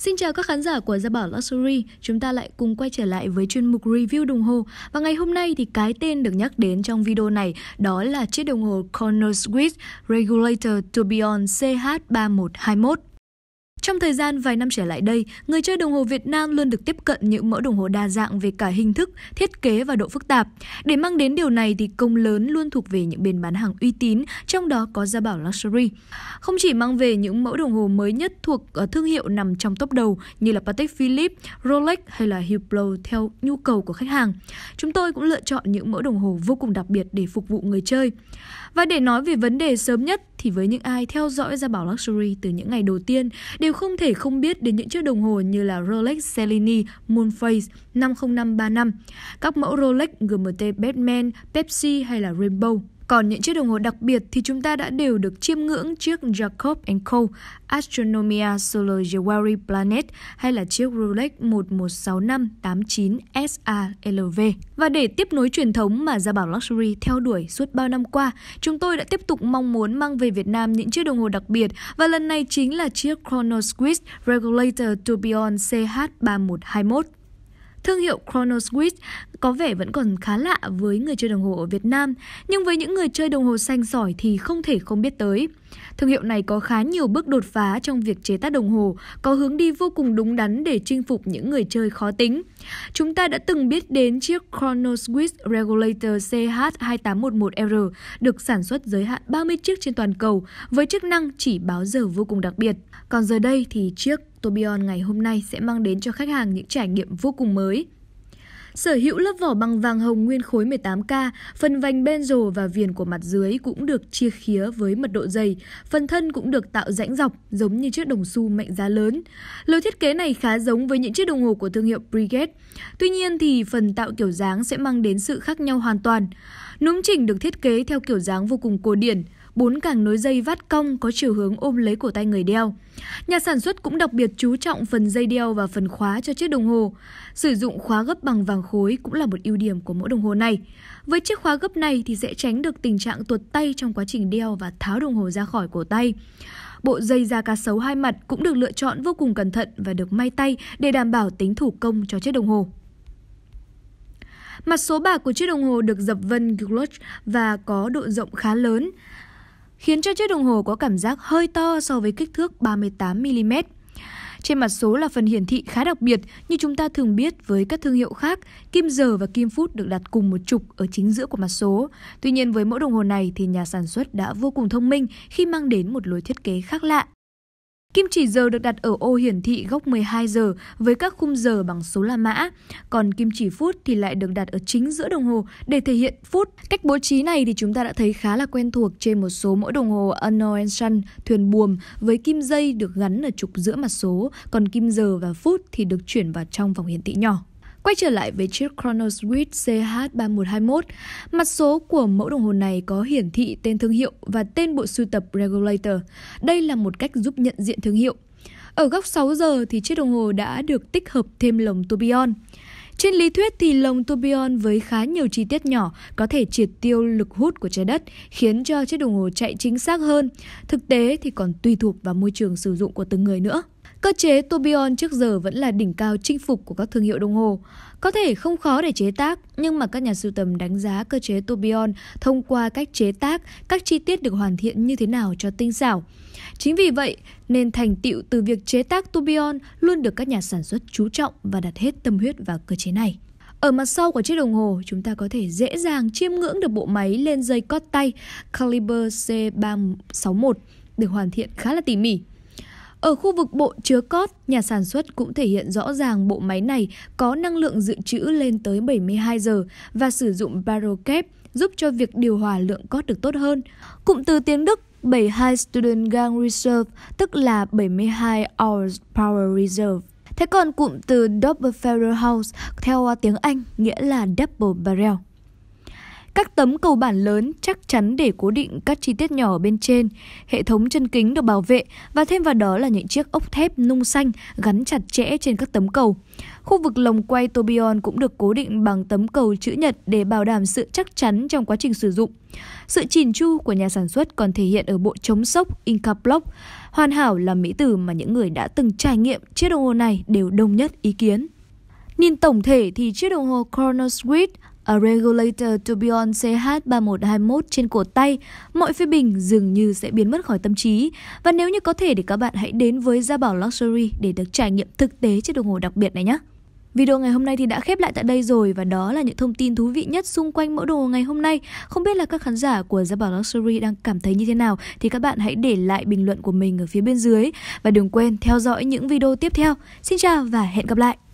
Xin chào các khán giả của Gia Bảo Luxury, chúng ta lại cùng quay trở lại với chuyên mục review đồng hồ. Và ngày hôm nay thì cái tên được nhắc đến trong video này đó là chiếc đồng hồ Corner Swiss Regulator Tourbillon CH3121. Trong thời gian vài năm trở lại đây, người chơi đồng hồ Việt Nam luôn được tiếp cận những mẫu đồng hồ đa dạng về cả hình thức, thiết kế và độ phức tạp. Để mang đến điều này thì công lớn luôn thuộc về những bên bán hàng uy tín, trong đó có Gia Bảo Luxury. Không chỉ mang về những mẫu đồng hồ mới nhất thuộc ờ, thương hiệu nằm trong top đầu như là Patek Philippe, Rolex hay là Hublot theo nhu cầu của khách hàng, chúng tôi cũng lựa chọn những mẫu đồng hồ vô cùng đặc biệt để phục vụ người chơi. Và để nói về vấn đề sớm nhất thì với những ai theo dõi Gia Bảo Luxury từ những ngày đầu tiên đều đều không thể không biết đến những chiếc đồng hồ như là Rolex Celine, Moonface 50535, các mẫu Rolex GMT Batman, Pepsi hay là Rainbow. Còn những chiếc đồng hồ đặc biệt thì chúng ta đã đều được chiêm ngưỡng chiếc Jacob Co. Astronomia Solar Jewelry Planet hay là chiếc Rolex 116589SALV. Và để tiếp nối truyền thống mà Gia Bảo Luxury theo đuổi suốt bao năm qua, chúng tôi đã tiếp tục mong muốn mang về Việt Nam những chiếc đồng hồ đặc biệt và lần này chính là chiếc Chrono Regulator Tourbillon CH3121. Thương hiệu Chronoswitch có vẻ vẫn còn khá lạ với người chơi đồng hồ ở Việt Nam, nhưng với những người chơi đồng hồ xanh sỏi thì không thể không biết tới. Thương hiệu này có khá nhiều bước đột phá trong việc chế tác đồng hồ, có hướng đi vô cùng đúng đắn để chinh phục những người chơi khó tính. Chúng ta đã từng biết đến chiếc Chronoswiss Regulator CH2811R được sản xuất giới hạn 30 chiếc trên toàn cầu với chức năng chỉ báo giờ vô cùng đặc biệt. Còn giờ đây thì chiếc Tobion ngày hôm nay sẽ mang đến cho khách hàng những trải nghiệm vô cùng mới. Sở hữu lớp vỏ bằng vàng hồng nguyên khối 18K, phần vành bên rồ và viền của mặt dưới cũng được chia khía với mật độ dày, phần thân cũng được tạo rãnh dọc giống như chiếc đồng xu mệnh giá lớn. Lối thiết kế này khá giống với những chiếc đồng hồ của thương hiệu Brigade. Tuy nhiên thì phần tạo kiểu dáng sẽ mang đến sự khác nhau hoàn toàn. Núm chỉnh được thiết kế theo kiểu dáng vô cùng cổ điển, bốn càng nối dây vát cong có chiều hướng ôm lấy cổ tay người đeo. Nhà sản xuất cũng đặc biệt chú trọng phần dây đeo và phần khóa cho chiếc đồng hồ. Sử dụng khóa gấp bằng vàng khối cũng là một ưu điểm của mẫu đồng hồ này. Với chiếc khóa gấp này thì sẽ tránh được tình trạng tuột tay trong quá trình đeo và tháo đồng hồ ra khỏi cổ tay. Bộ dây da cá sấu hai mặt cũng được lựa chọn vô cùng cẩn thận và được may tay để đảm bảo tính thủ công cho chiếc đồng hồ. Mặt số bạc của chiếc đồng hồ được dập vân Gloch và có độ rộng khá lớn khiến cho chiếc đồng hồ có cảm giác hơi to so với kích thước 38mm. Trên mặt số là phần hiển thị khá đặc biệt như chúng ta thường biết với các thương hiệu khác, kim giờ và kim phút được đặt cùng một trục ở chính giữa của mặt số. Tuy nhiên với mẫu đồng hồ này thì nhà sản xuất đã vô cùng thông minh khi mang đến một lối thiết kế khác lạ. Kim chỉ giờ được đặt ở ô hiển thị góc 12 giờ với các khung giờ bằng số la mã, còn kim chỉ phút thì lại được đặt ở chính giữa đồng hồ để thể hiện phút. Cách bố trí này thì chúng ta đã thấy khá là quen thuộc trên một số mỗi đồng hồ Arnold Sun thuyền buồm với kim dây được gắn ở trục giữa mặt số, còn kim giờ và phút thì được chuyển vào trong vòng hiển thị nhỏ. Quay trở lại với chiếc Chronos CH3121, mặt số của mẫu đồng hồ này có hiển thị tên thương hiệu và tên bộ sưu tập Regulator. Đây là một cách giúp nhận diện thương hiệu. Ở góc 6 giờ thì chiếc đồng hồ đã được tích hợp thêm lồng tourbillon. Trên lý thuyết thì lồng tourbillon với khá nhiều chi tiết nhỏ có thể triệt tiêu lực hút của trái đất, khiến cho chiếc đồng hồ chạy chính xác hơn. Thực tế thì còn tùy thuộc vào môi trường sử dụng của từng người nữa. Cơ chế tourbillon trước giờ vẫn là đỉnh cao chinh phục của các thương hiệu đồng hồ. Có thể không khó để chế tác, nhưng mà các nhà sưu tầm đánh giá cơ chế tourbillon thông qua cách chế tác, các chi tiết được hoàn thiện như thế nào cho tinh xảo. Chính vì vậy, nên thành tựu từ việc chế tác tourbillon luôn được các nhà sản xuất chú trọng và đặt hết tâm huyết vào cơ chế này. Ở mặt sau của chiếc đồng hồ, chúng ta có thể dễ dàng chiêm ngưỡng được bộ máy lên dây cót tay Caliber C361 được hoàn thiện khá là tỉ mỉ. Ở khu vực bộ chứa cót, nhà sản xuất cũng thể hiện rõ ràng bộ máy này có năng lượng dự trữ lên tới 72 giờ và sử dụng barrel cap giúp cho việc điều hòa lượng cót được tốt hơn. Cụm từ tiếng Đức 72 Student Gang Reserve, tức là 72 Hours Power Reserve. Thế còn cụm từ Double Barrel House theo tiếng Anh nghĩa là Double Barrel. Các tấm cầu bản lớn chắc chắn để cố định các chi tiết nhỏ bên trên. Hệ thống chân kính được bảo vệ và thêm vào đó là những chiếc ốc thép nung xanh gắn chặt chẽ trên các tấm cầu. Khu vực lồng quay tourbillon cũng được cố định bằng tấm cầu chữ nhật để bảo đảm sự chắc chắn trong quá trình sử dụng. Sự chỉn chu của nhà sản xuất còn thể hiện ở bộ chống sốc Inca Block. Hoàn hảo là mỹ từ mà những người đã từng trải nghiệm chiếc đồng hồ này đều đồng nhất ý kiến. Nhìn tổng thể thì chiếc đồng hồ chrono Chronoswitch A Regulator to Beyond CH3121 trên cổ tay, mọi phê bình dường như sẽ biến mất khỏi tâm trí. Và nếu như có thể thì các bạn hãy đến với Gia Bảo Luxury để được trải nghiệm thực tế chiếc đồng hồ đặc biệt này nhé. Video ngày hôm nay thì đã khép lại tại đây rồi và đó là những thông tin thú vị nhất xung quanh mẫu đồ ngày hôm nay. Không biết là các khán giả của Gia Bảo Luxury đang cảm thấy như thế nào thì các bạn hãy để lại bình luận của mình ở phía bên dưới và đừng quên theo dõi những video tiếp theo. Xin chào và hẹn gặp lại!